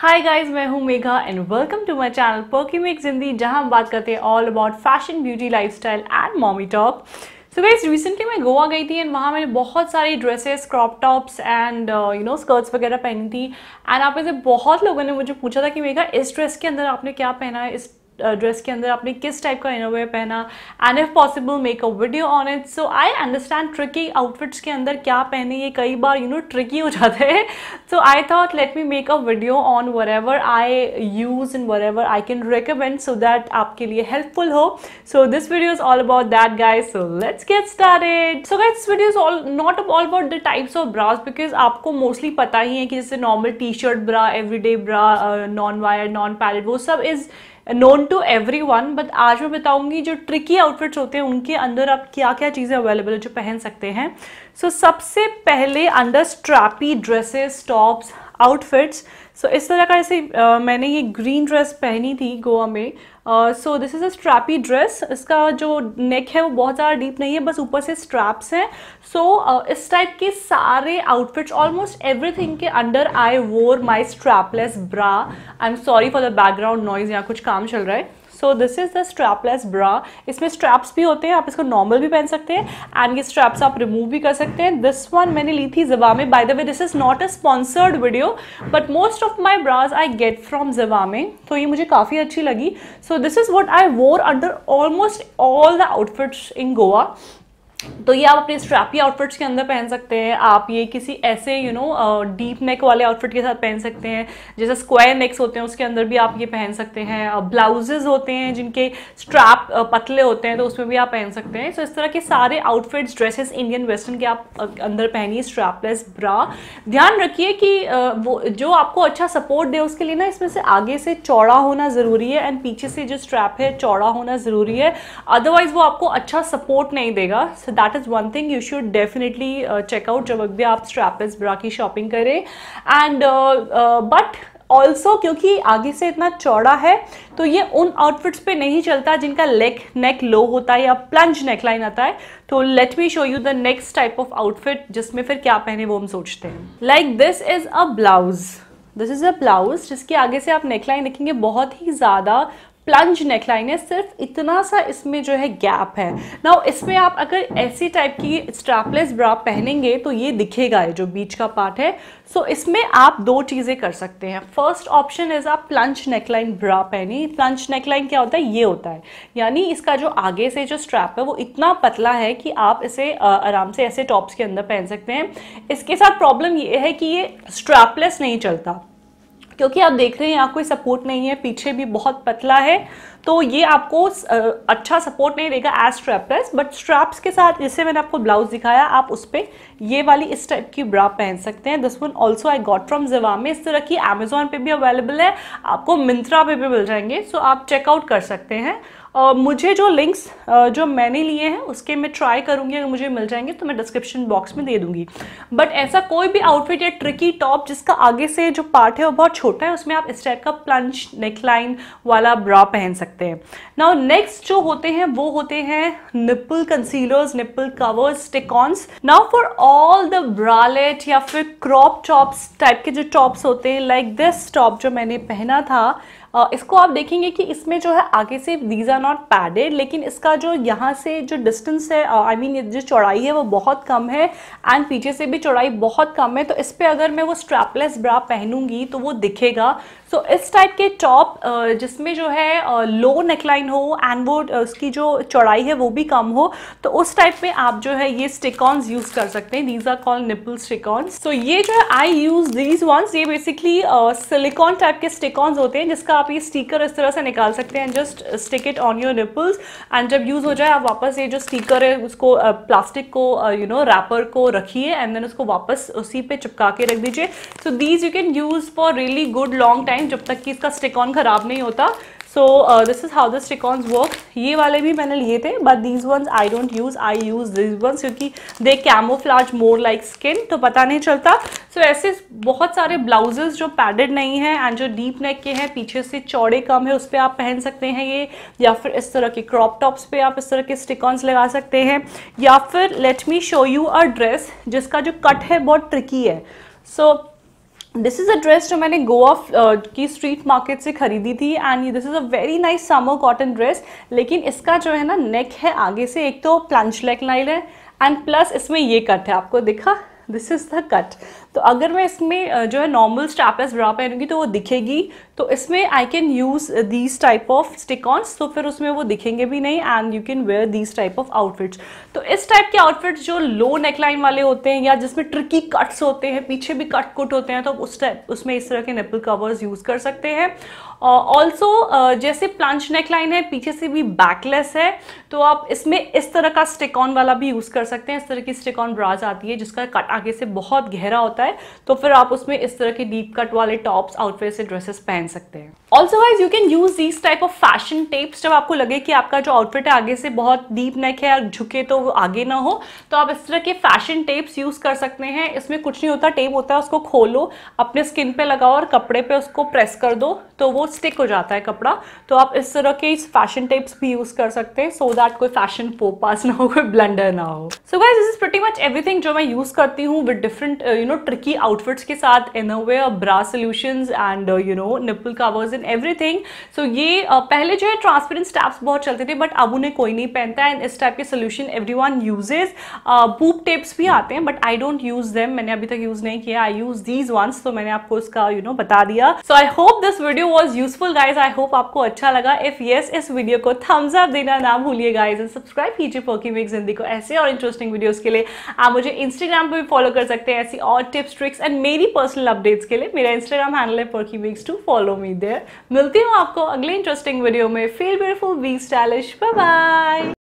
high guys मैं हूँ Megha and welcome to my channel perky make जिंदी जहाँ हम बात करते हैं all about fashion beauty lifestyle and mommy top so guys recently मैं गोवा गई थी एंड वहाँ मैंने बहुत सारी dresses crop tops and you know skirts वगैरह पहनी थी एंड आप में से बहुत लोगों ने मुझे पूछा था कि मेघा इस ड्रेस के अंदर आपने क्या पहना है इस ड्रेस uh, के अंदर आपने किस टाइप का इनोवेयर पहना and if possible make a video on it so I understand tricky outfits के अंदर क्या पहने ये कई बार यू नो ट्रिकी हो जाते हैं so I thought let me make a video on whatever I use in whatever I can recommend so that आपके लिए हेल्पफुल हो so this video is all about that guys so let's get started so guys video is all not all about the types of bras because आपको mostly पता ही है कि जैसे normal T shirt bra everyday bra non wire non palette वो सब is known to everyone but आज मैं बताऊंगी जो ट्रिकी आउटफिट्स होते हैं उनके अंदर आप क्या क्या चीज़ें अवेलेबल है जो पहन सकते हैं सो so, सबसे पहले अंदर strappy dresses tops outfits so so, इस तरह का ऐसे uh, मैंने ये ग्रीन ड्रेस पहनी थी गोवा में so this is a strappy dress इसका जो नेक है वो बहुत ज़्यादा डीप नहीं है बस ऊपर से स्ट्रैप्स हैं सो so, uh, इस टाइप के सारे आउटफिट्स ऑलमोस्ट एवरीथिंग के under I wore my strapless bra I am sorry for the background noise यहाँ कुछ काम चल रहा है so this is the strapless bra इसमें स्ट्रैप्स भी होते हैं आप इसको नॉर्मल भी पहन सकते हैं एंड ये स्ट्रैप्स आप रिमूव भी कर सकते हैं दिस वन मैंने ली थी जबा में by the way this is not a sponsored video but most of my bras I get from Zivame तो ये मुझे काफ़ी अच्छी लगी so this is what I wore under almost all the outfits in Goa तो ये आप अपने स्ट्रैपी आउटफिट्स के अंदर पहन सकते हैं आप ये किसी ऐसे यू नो डीप नेक वाले आउटफिट के साथ पहन सकते हैं जैसे स्क्वायर नेक्स होते हैं उसके अंदर भी आप ये पहन सकते हैं ब्लाउजेज होते हैं जिनके स्ट्रैप पतले होते हैं तो उसमें भी आप पहन सकते हैं सो so, इस तरह के सारे आउटफिट्स ड्रेसेस इंडियन वेस्टर्न के आप अंदर पहनिए स्ट्रैपलेस ब्रा ध्यान रखिए कि वो जो आपको अच्छा सपोर्ट दे उसके लिए ना इसमें से आगे से चौड़ा होना ज़रूरी है एंड पीछे से जो स्ट्रैप है चौड़ा होना ज़रूरी है अदरवाइज़ वो आपको अच्छा सपोर्ट नहीं देगा so that is one thing you should definitely check out जब भी आप स्ट्रैपेस ब्रा की शॉपिंग करें एंड बट ऑल्सो क्योंकि आगे से इतना चौड़ा है तो ये उन आउटफिट्स पे नहीं चलता जिनका लेग नेक लो होता है या प्लंज नेक लाइन आता है तो let me show you the next type of outfit जिसमें फिर क्या पहने वो हम सोचते हैं like this is a blouse this is a blouse जिसके आगे से आप नेकलाइन देखेंगे बहुत ही ज़्यादा प्लंज नेकलाइन है सिर्फ इतना सा इसमें जो है गैप है ना इसमें आप अगर ऐसी टाइप की स्ट्रैपलेस ब्रा पहनेंगे तो ये दिखेगा है जो बीच का पार्ट है सो so, इसमें आप दो चीज़ें कर सकते हैं फर्स्ट ऑप्शन इज़ आप प्लंज नेकलाइन ब्रा पहनी प्लंज नेकलाइन क्या होता है ये होता है यानी इसका जो आगे से जो स्ट्रैप है वो इतना पतला है कि आप इसे आराम से ऐसे टॉप्स के अंदर पहन सकते हैं इसके साथ प्रॉब्लम ये है कि ये स्ट्रैपलेस नहीं चलता क्योंकि आप देख रहे हैं यहाँ कोई सपोर्ट नहीं है पीछे भी बहुत पतला है तो ये आपको अच्छा सपोर्ट नहीं देगा एज स्ट्रैपलेस बट स्ट्रैप्स के साथ जैसे मैंने आपको ब्लाउज दिखाया आप उस पर ये वाली इस टाइप की ब्रा पहन सकते हैं this one also I got from Zivame में इस तरह की अमेजोन पे भी अवेलेबल है आपको मिंत्रा पे भी मिल जाएंगे सो आप चेकआउट कर सकते हैं Uh, मुझे जो लिंक्स uh, जो मैंने लिए हैं उसके मैं ट्राई करूँगी अगर मुझे मिल जाएंगे तो मैं डिस्क्रिप्शन बॉक्स में दे दूंगी बट ऐसा कोई भी आउटफिट या ट्रिकी टॉप जिसका आगे से जो पार्ट है वो बहुत छोटा छोटा है उसमें आप इस टाइप का प्लंच नेकलाइन वाला ब्रा पहन सकते हैं नाउ नेक्स्ट जो होते हैं वो होते हैं nipple concealers nipple covers stick ons now for all the bralette या फिर क्रॉप टॉप्स टाइप के जो टॉप्स होते हैं लाइक दिस टॉप जो मैंने पहना था इसको आप देखेंगे कि इसमें जो है आगे से दीज आर नॉट पैडेड लेकिन इसका जो यहाँ से जो डिस्टेंस है आई मीन I mean, जो चौड़ाई है वो बहुत कम है एंड पीछे से भी चौड़ाई बहुत कम है तो इस पर अगर मैं वो स्ट्रैपलेस ब्रा पहनूंगी तो वो दिखेगा सो इस टाइप के टॉप जिसमें जो है लो नेकलाइन हो एंड वो उसकी जो चौड़ाई है वो भी कम हो तो उस टाइप में आप जो है ये स्टिकॉन्स यूज़ कर सकते हैं these are call nipple stick ons so ये जो है आई यूज़ दीज वंस ये बेसिकली सिलिकॉन टाइप के स्टिकॉन्स होते हैं जिसका आप ये स्टीकर इस तरह से निकाल सकते हैं just stick it on your nipples and जब यूज़ हो जाए आप वापस ये जो स्टीकर है उसको प्लास्टिक को यू नो रैपर को रखिए एंड देन उसको वापस उसी पे चिपका के रख दीजिए so these you can use for really good long time time जब तक कि इसका स्टिकॉन ख़राब नहीं होता so this is how the stick ons work ये वाले भी मैंने लिए थे but these ones I don't use I use these ones क्योंकि they camouflage more like skin तो पता नहीं चलता सो so, ऐसे बहुत सारे ब्लाउजेज जो पैडेड नहीं हैं एंड जो डीप नेक के हैं पीछे से चौड़े कम है उस पर आप पहन सकते हैं ये या फिर इस तरह के क्रॉप टॉप्स पे आप इस तरह के स्टिकॉन्स लगा सकते हैं या फिर let me show you a dress जिसका जो कट है बहुत ट्रिकी है so so, this is a dress जो मैंने गोवा uh, की स्ट्रीट मार्केट से खरीदी थी and this is a very nice summer cotton dress लेकिन इसका जो है ना नेक है आगे से एक तो प्लंच लेक लाइन है एंड प्लस इसमें ये कट है आपको दिखा दिस इज़ द कट तो अगर मैं इसमें जो है नॉर्मल स्ट्रैपलेस ब्रा पहनूंगी तो वो दिखेगी तो इसमें I can use these type of stick ons तो फिर उसमें वो दिखेंगे भी नहीं and you can wear these type of outfits तो इस टाइप के आउटफिट्स जो लो नेकलाइन वाले होते हैं या जिसमें ट्रिकी कट्स होते हैं पीछे भी कट कुट होते हैं तो उस टाइप उसमें इस तरह के निपल कवर्स यूज़ कर सकते हैं ऑल्सो uh, uh, जैसे प्लांच नेकलाइन है पीछे से भी बैकलेस है तो आप इसमें इस तरह का स्टिकॉन वाला भी यूज़ कर सकते हैं इस तरह की स्टिकॉन ब्राज आती है जिसका कट आगे से बहुत गहरा होता है है तो फिर आप उसमें इस तरह के डीप कट वाले टॉप्स आउटफिट से ड्रेसेस पहन सकते हैं also wise you can use these type of fashion tapes जब आपको लगे कि आपका जो आउटफिट है आगे से बहुत डीप नेक है झुके तो आगे ना हो तो आप इस तरह के फैशन टेप्स यूज कर सकते हैं इसमें कुछ नहीं होता टेप होता है उसको खोलो अपने स्किन पे लगाओ और कपड़े पे उसको प्रेस कर दो तो वो स्टिक हो जाता है कपड़ा तो आप इस तरह के इस फैशन टिप्स भी यूज़ कर सकते हैं सो दैट कोई फैशन पोपास ना हो कोई ब्लेंडर ना हो so guys this is pretty much everything जो मैं यूज़ करती हूँ with different you know tricky outfits के साथ in way bra solution and you know nipple covers in every so ये uh, पहले जो है ट्रांसपेरेंट स्टैप्स बहुत चलते थे बट अब उन्हें कोई नहीं पहनता एंड इस टाइप के solution everyone uses boob tapes भी आते हैं but I don't use them मैंने अभी तक यूज़ नहीं किया आई यूज़ दीज वंस तो मैंने आपको इसका यू you नो know, बता दिया so I hope this video was useful guys I hope आपको अच्छा लगा इफ येस इस वीडियो को थम्स अप देना ना भूलिए गाइज एंड सब्सक्राइब कीजिए पोकी मेक जिंदगी को ऐसे और इंटरेस्टिंग वीडियोज के लिए आप मुझे इंस्टाग्राम पर भी फॉलो कर सकते हैं ऐसी और टिप्स ट्रिक्स एंड मेरी पर्सनल अपडेट्स के लिए मेरा इंस्टाग्राम हैंडल है pokey makes to follow me there मिलती हूँ आपको अगले इंटरेस्टिंग वीडियो में feel beautiful be stylish bye